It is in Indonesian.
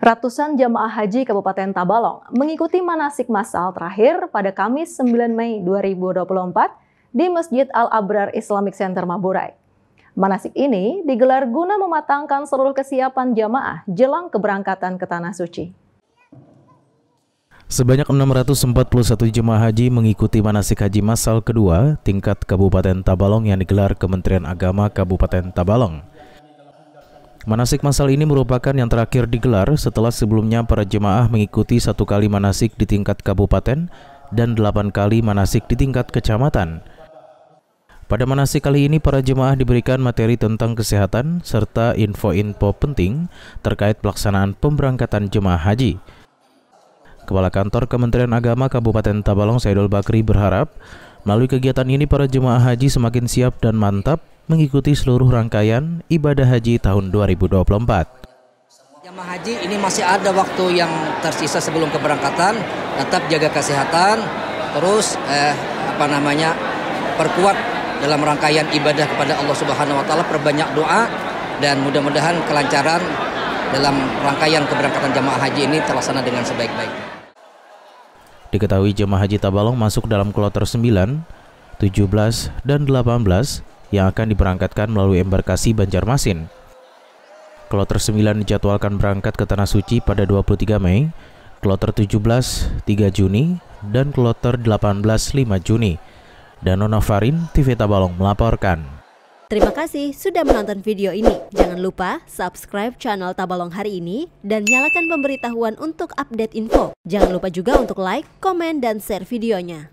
Ratusan jemaah haji Kabupaten Tabalong mengikuti manasik massal terakhir pada Kamis 9 Mei 2024 di Masjid Al-Abrar Islamic Center Maburai. Manasik ini digelar guna mematangkan seluruh kesiapan jamaah jelang keberangkatan ke Tanah Suci. Sebanyak 641 jemaah haji mengikuti manasik haji massal kedua tingkat Kabupaten Tabalong yang digelar Kementerian Agama Kabupaten Tabalong. Manasik masal ini merupakan yang terakhir digelar setelah sebelumnya para jemaah mengikuti satu kali manasik di tingkat kabupaten dan delapan kali manasik di tingkat kecamatan. Pada manasik kali ini, para jemaah diberikan materi tentang kesehatan serta info-info penting terkait pelaksanaan pemberangkatan jemaah haji. Kepala Kantor Kementerian Agama Kabupaten Tabalong Saidul Bakri berharap melalui kegiatan ini para jemaah haji semakin siap dan mantap mengikuti seluruh rangkaian ibadah haji tahun 2024. Jemaah haji ini masih ada waktu yang tersisa sebelum keberangkatan, tetap jaga kesehatan, terus eh, apa namanya perkuat dalam rangkaian ibadah kepada Allah Subhanahu Wa Taala, perbanyak doa dan mudah-mudahan kelancaran dalam rangkaian keberangkatan jemaah haji ini terlaksana dengan sebaik-baiknya. Diketahui jemaah haji Tabalong masuk dalam kloter 9, 17, dan 18 yang akan diberangkatkan melalui embarkasi Banjarmasin. Kloter 9 dijadwalkan berangkat ke Tanah Suci pada 23 Mei, kloter 17 3 Juni, dan kloter 18 5 Juni. Dan Nona Farin, TV Tabalong melaporkan. Terima kasih sudah menonton video ini. Jangan lupa subscribe channel Tabalong hari ini dan nyalakan pemberitahuan untuk update info. Jangan lupa juga untuk like, komen, dan share videonya.